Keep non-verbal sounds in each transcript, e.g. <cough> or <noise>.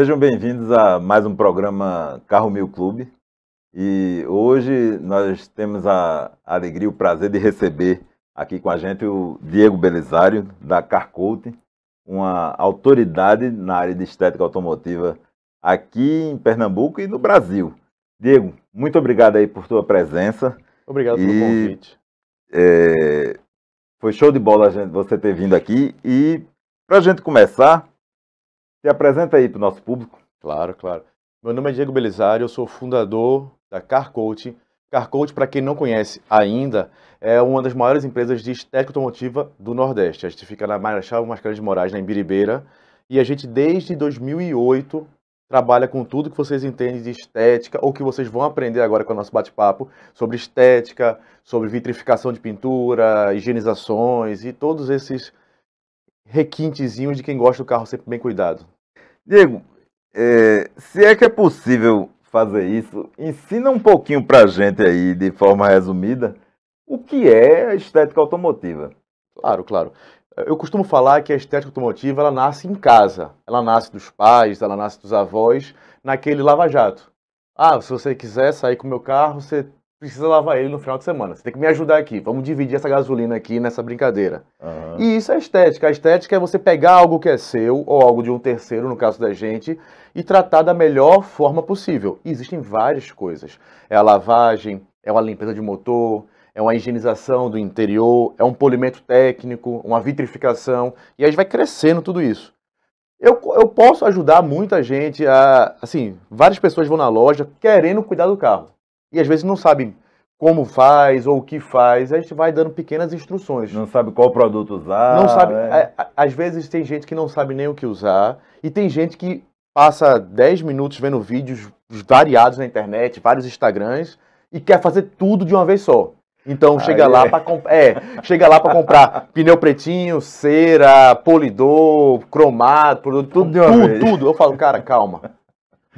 Sejam bem-vindos a mais um programa Carro Mil Clube. E hoje nós temos a alegria, o prazer de receber aqui com a gente o Diego Belisário, da Carcoat, uma autoridade na área de estética automotiva aqui em Pernambuco e no Brasil. Diego, muito obrigado aí por tua presença. Obrigado e, pelo convite. É, foi show de bola gente, você ter vindo aqui. E para a gente começar, se apresenta aí para o nosso público. Claro, claro. Meu nome é Diego Belisário, eu sou fundador da Car Coaching. Car Coach, para quem não conhece ainda, é uma das maiores empresas de estética automotiva do Nordeste. A gente fica na Marechal Mascarenhas de Moraes, na Embiribeira, e a gente desde 2008 trabalha com tudo que vocês entendem de estética ou que vocês vão aprender agora com o nosso bate-papo sobre estética, sobre vitrificação de pintura, higienizações e todos esses requintezinhos de quem gosta do carro sempre bem cuidado. Diego, é, se é que é possível fazer isso, ensina um pouquinho pra gente aí, de forma resumida, o que é a estética automotiva. Claro, claro. Eu costumo falar que a estética automotiva ela nasce em casa, ela nasce dos pais, ela nasce dos avós, naquele lava-jato. Ah, se você quiser sair com o meu carro, você precisa lavar ele no final de semana. Você tem que me ajudar aqui. Vamos dividir essa gasolina aqui nessa brincadeira. Uhum. E isso é estética. A estética é você pegar algo que é seu ou algo de um terceiro, no caso da gente, e tratar da melhor forma possível. E existem várias coisas. É a lavagem, é uma limpeza de motor, é uma higienização do interior, é um polimento técnico, uma vitrificação. E aí vai crescendo tudo isso. Eu, eu posso ajudar muita gente a. Assim, várias pessoas vão na loja querendo cuidar do carro e às vezes não sabe como faz ou o que faz, a gente vai dando pequenas instruções. Não sabe qual produto usar. Não sabe. Né? É, às vezes tem gente que não sabe nem o que usar e tem gente que passa 10 minutos vendo vídeos variados na internet, vários Instagrams e quer fazer tudo de uma vez só. Então ah, chega, é. lá pra, é, chega lá para comprar <laughs> pneu pretinho, cera, polidor, cromado, tudo, tudo, tudo, tudo. Eu falo, cara, calma.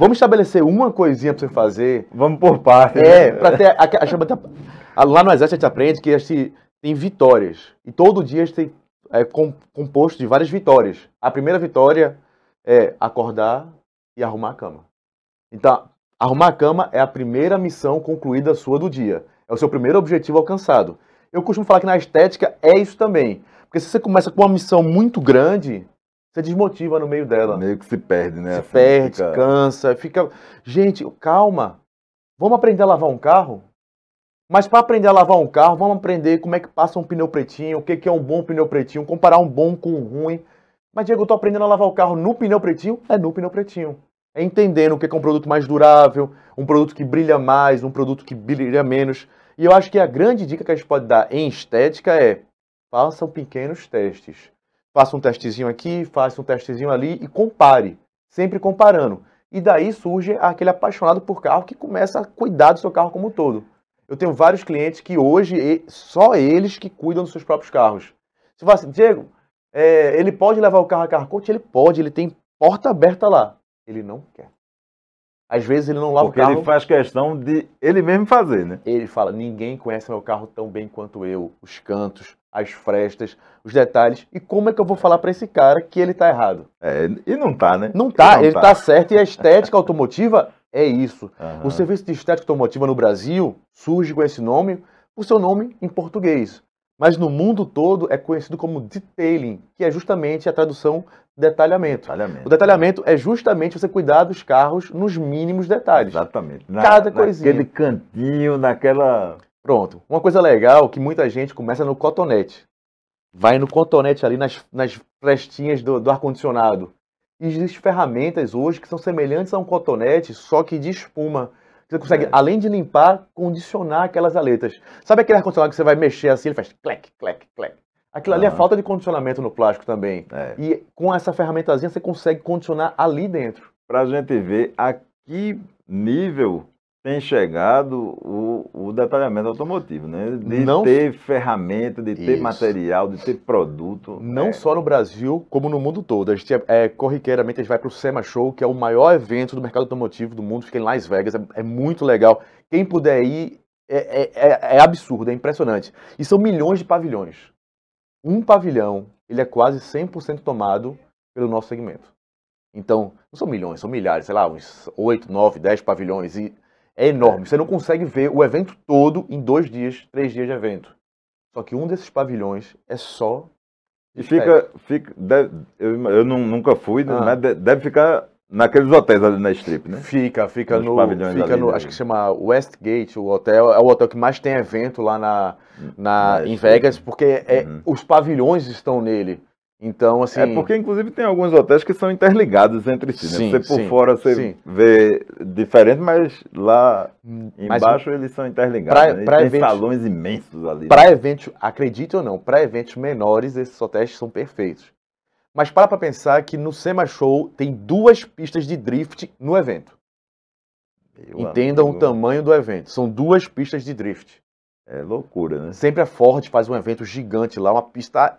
Vamos estabelecer uma coisinha para você fazer. Vamos por parte. É, né? para ter. A, a, a, lá no Exército a gente aprende que a gente tem vitórias. E todo dia a gente tem, é com, composto de várias vitórias. A primeira vitória é acordar e arrumar a cama. Então, arrumar a cama é a primeira missão concluída sua do dia. É o seu primeiro objetivo alcançado. Eu costumo falar que na estética é isso também. Porque se você começa com uma missão muito grande, você desmotiva no meio dela. Meio que se perde, né? Se assim, perde, fica... cansa, fica. Gente, calma. Vamos aprender a lavar um carro? Mas para aprender a lavar um carro, vamos aprender como é que passa um pneu pretinho, o que é um bom pneu pretinho, comparar um bom com um ruim. Mas, Diego, eu estou aprendendo a lavar o carro no pneu pretinho? É no pneu pretinho. É entendendo o que é um produto mais durável, um produto que brilha mais, um produto que brilha menos. E eu acho que a grande dica que a gente pode dar em estética é façam pequenos testes. Faça um testezinho aqui, faça um testezinho ali e compare, sempre comparando. E daí surge aquele apaixonado por carro que começa a cuidar do seu carro como um todo. Eu tenho vários clientes que hoje só eles que cuidam dos seus próprios carros. Você fala assim, Diego, é, ele pode levar o carro a carro coach? Ele pode, ele tem porta aberta lá. Ele não quer. Às vezes ele não lava Porque o carro. Porque ele faz questão de ele mesmo fazer, né? Ele fala: ninguém conhece meu carro tão bem quanto eu, os cantos, as frestas, os detalhes e como é que eu vou falar para esse cara que ele tá errado. É, e não tá, né? Não tá, não ele tá. tá. certo e a estética automotiva é isso. Uhum. O serviço de estética automotiva no Brasil surge com esse nome, o seu nome em português. Mas no mundo todo é conhecido como detailing, que é justamente a tradução detalhamento. detalhamento. O detalhamento é justamente você cuidar dos carros nos mínimos detalhes. Exatamente. Na, Cada coisinha. Naquele cantinho, naquela Pronto. Uma coisa legal que muita gente começa no cotonete. Vai no cotonete ali nas, nas frestinhas do, do ar-condicionado. Existem ferramentas hoje que são semelhantes a um cotonete, só que de espuma. Você consegue, é. além de limpar, condicionar aquelas aletas. Sabe aquele ar-condicionado que você vai mexer assim, ele faz clec, clec, clec. Aquilo ali é falta de condicionamento no plástico também. É. E com essa ferramentazinha você consegue condicionar ali dentro. Pra gente ver a que nível tem chegado o, o detalhamento automotivo, né? De não, ter ferramenta, de ter isso. material, de ter produto. Não é. só no Brasil, como no mundo todo. A gente, é, corriqueiramente, a gente vai para o SEMA Show, que é o maior evento do mercado automotivo do mundo, fica em Las Vegas, é, é muito legal. Quem puder ir, é, é, é, é absurdo, é impressionante. E são milhões de pavilhões. Um pavilhão, ele é quase 100% tomado pelo nosso segmento. Então, não são milhões, são milhares, sei lá, uns 8, 9, 10 pavilhões. E é enorme. Você não consegue ver o evento todo em dois dias, três dias de evento. Só que um desses pavilhões é só. E fica. fica deve, eu, eu não, nunca fui, ah. mas deve ficar naqueles hotéis ali na strip, né? Fica, fica Nos no. Pavilhões fica no. Acho que chama Westgate, o hotel. É o hotel que mais tem evento lá na, hum, na, na em Vegas, porque é, uhum. os pavilhões estão nele. Então, assim. É porque, inclusive, tem alguns hotéis que são interligados entre si. Né? Sim, né? Você por sim, fora você sim. vê diferente, mas lá hum, mas embaixo eles são interligados. Pra, né? pra tem eventos, salões imensos ali. Para né? eventos, acredite ou não, para eventos menores, esses hotéis são perfeitos. Mas para para pensar que no SEMA Show tem duas pistas de drift no evento. Meu Entendam amigo. o tamanho do evento. São duas pistas de drift. É loucura, né? Sempre a Ford faz um evento gigante lá, uma pista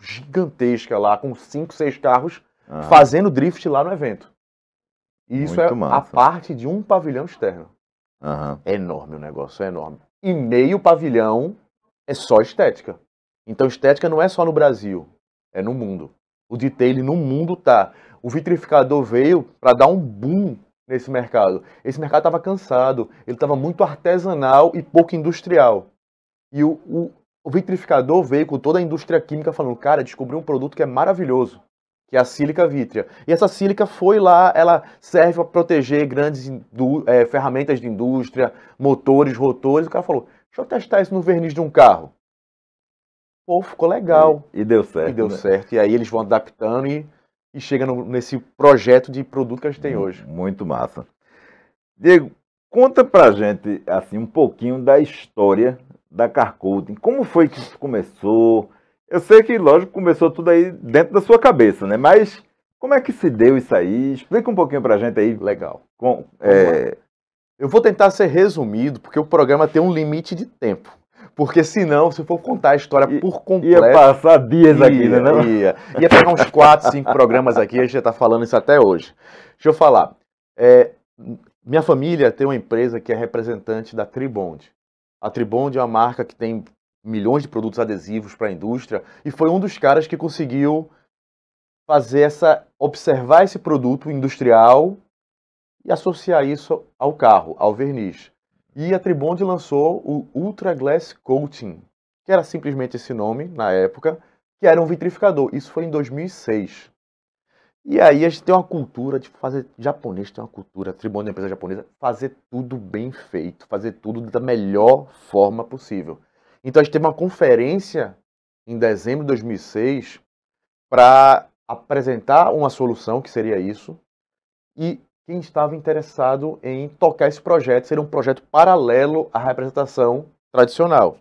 gigantesca lá, com cinco, seis carros, fazendo drift lá no evento. E isso Muito é massa. a parte de um pavilhão externo. Uhum. É enorme o negócio, é enorme. E meio pavilhão é só estética. Então estética não é só no Brasil, é no mundo. O detail no mundo tá. O vitrificador veio para dar um boom nesse mercado. Esse mercado estava cansado, ele estava muito artesanal e pouco industrial. E o, o, o vitrificador veio com toda a indústria química falando, cara, descobri um produto que é maravilhoso, que é a sílica vítrea. E essa sílica foi lá, ela serve para proteger grandes é, ferramentas de indústria, motores, rotores. O cara falou, deixa eu testar isso no verniz de um carro. Pô, ficou legal. E, e deu certo. E deu né? certo. E aí eles vão adaptando e, e chega no, nesse projeto de produto que a gente tem hoje. Muito massa. Diego, conta pra gente assim um pouquinho da história da Carcoding. Como foi que isso começou? Eu sei que, lógico, começou tudo aí dentro da sua cabeça, né? Mas como é que se deu isso aí? Explica um pouquinho pra gente aí. Legal. Com, é... Eu vou tentar ser resumido, porque o programa tem um limite de tempo. Porque senão, se eu for contar a história I, por completo... Ia passar dias ia, aqui, né? Não? Ia. ia pegar uns 4, 5 programas aqui, a gente já tá falando isso até hoje. Deixa eu falar. É, minha família tem uma empresa que é representante da Tribond. A Tribond é uma marca que tem milhões de produtos adesivos para a indústria e foi um dos caras que conseguiu fazer essa observar esse produto industrial e associar isso ao carro, ao verniz. E a Tribond lançou o Ultra Glass Coating, que era simplesmente esse nome na época, que era um vitrificador. Isso foi em 2006. E aí a gente tem uma cultura de fazer. Japonês tem uma cultura, tribunal de empresa japonesa, fazer tudo bem feito, fazer tudo da melhor forma possível. Então a gente teve uma conferência em dezembro de 2006 para apresentar uma solução, que seria isso, e quem estava interessado em tocar esse projeto seria um projeto paralelo à representação tradicional.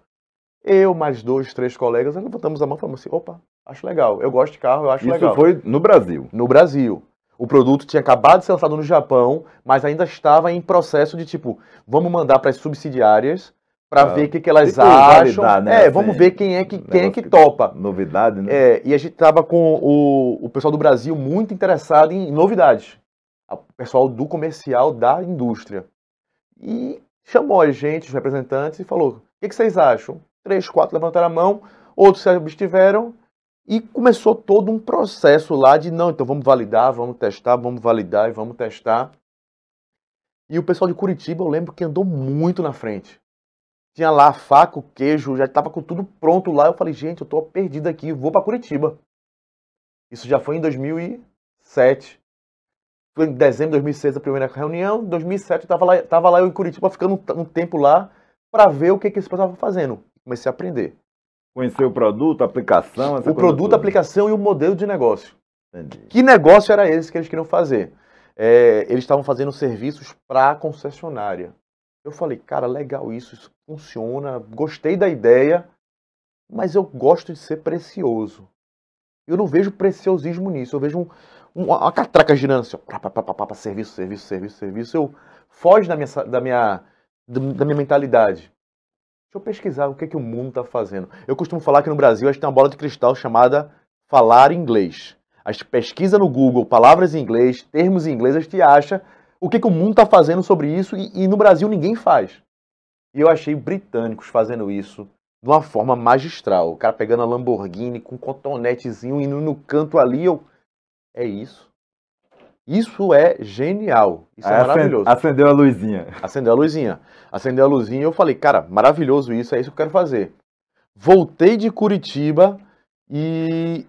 Eu, mais dois, três colegas, levantamos a mão e falamos assim: opa, Acho legal. Eu gosto de carro, eu acho Isso legal. Isso foi no Brasil. No Brasil. O produto tinha acabado de ser lançado no Japão, mas ainda estava em processo de tipo, vamos mandar para as subsidiárias para ah, ver o que, que elas acham. Validar, né, é, assim, vamos ver quem é que quem é que topa. Novidade, né? É, e a gente estava com o, o pessoal do Brasil muito interessado em novidades. O pessoal do comercial da indústria. E chamou a gente, os representantes, e falou: o que, que vocês acham? Três, quatro levantaram a mão, outros se abstiveram, e começou todo um processo lá de não, então vamos validar, vamos testar, vamos validar e vamos testar. E o pessoal de Curitiba, eu lembro que andou muito na frente. Tinha lá a faca, o queijo, já estava com tudo pronto lá. Eu falei, gente, eu estou perdido aqui, vou para Curitiba. Isso já foi em 2007. Foi em dezembro de 2006 a primeira reunião. Em 2007 eu estava lá, tava lá eu em Curitiba, ficando um tempo lá para ver o que, que esse pessoal estava fazendo. Comecei a aprender. Conhecer o produto, a aplicação. o produto, a aplicação e o modelo de negócio. Entendi. Que negócio era esse que eles queriam fazer? É, eles estavam fazendo serviços para a concessionária. Eu falei, cara, legal isso, isso funciona, gostei da ideia, mas eu gosto de ser precioso. Eu não vejo preciosismo nisso, eu vejo um, um, uma catraca girando assim, ó, pá, pá, pá, pá, serviço, serviço, serviço, serviço. Eu foge da minha, da minha, da minha mentalidade. Deixa eu pesquisar o que, é que o mundo está fazendo. Eu costumo falar que no Brasil a gente tem uma bola de cristal chamada falar inglês. A gente pesquisa no Google palavras em inglês, termos em inglês, a gente acha o que, é que o mundo está fazendo sobre isso e, e no Brasil ninguém faz. E eu achei britânicos fazendo isso de uma forma magistral. O cara pegando a Lamborghini com um cotonetezinho indo no canto ali. Eu... É isso. Isso é genial. Isso é maravilhoso. Acendeu a luzinha. Acendeu a luzinha. Acendeu a luzinha e eu falei, cara, maravilhoso isso, é isso que eu quero fazer. Voltei de Curitiba e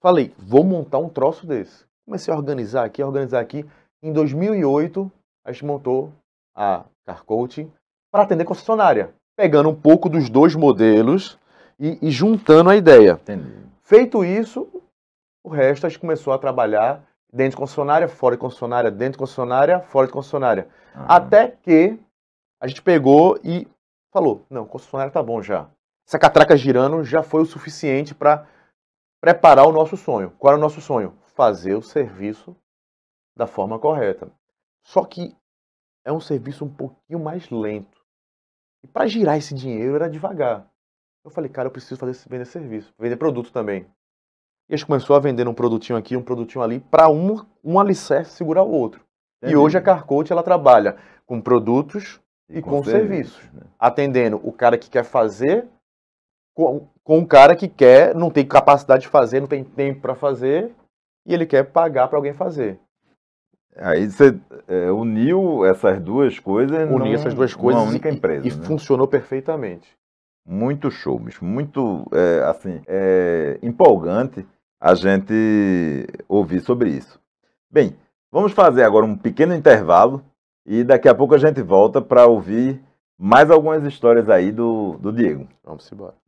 falei, vou montar um troço desse. Comecei a organizar aqui, a organizar aqui. Em 2008, a gente montou a Car Coaching para atender concessionária, pegando um pouco dos dois modelos e, e juntando a ideia. Entendi. Feito isso, o resto a gente começou a trabalhar dentro de concessionária, fora de concessionária, dentro de concessionária, fora de concessionária. Uhum. Até que a gente pegou e falou: não, concessionária tá bom já. Essa catraca girando já foi o suficiente para preparar o nosso sonho. Qual era o nosso sonho? Fazer o serviço da forma correta. Só que é um serviço um pouquinho mais lento. E para girar esse dinheiro era devagar. Eu falei, cara, eu preciso fazer vender serviço, vender produto também eles começaram a vender um produtinho aqui, um produtinho ali, para um, um alicerce segurar o outro. É e mesmo. hoje a Carcote ela trabalha com produtos e com, com serviços, serviços né? atendendo o cara que quer fazer com, com o cara que quer, não tem capacidade de fazer, não tem tempo para fazer e ele quer pagar para alguém fazer. Aí você é, uniu essas duas coisas. Uniu essas duas coisas. Uma única empresa. E, né? funcionou perfeitamente. Muito show, bicho. Muito, é, assim, é, empolgante a gente ouvir sobre isso. Bem, vamos fazer agora um pequeno intervalo e daqui a pouco a gente volta para ouvir mais algumas histórias aí do, do Diego. Vamos embora.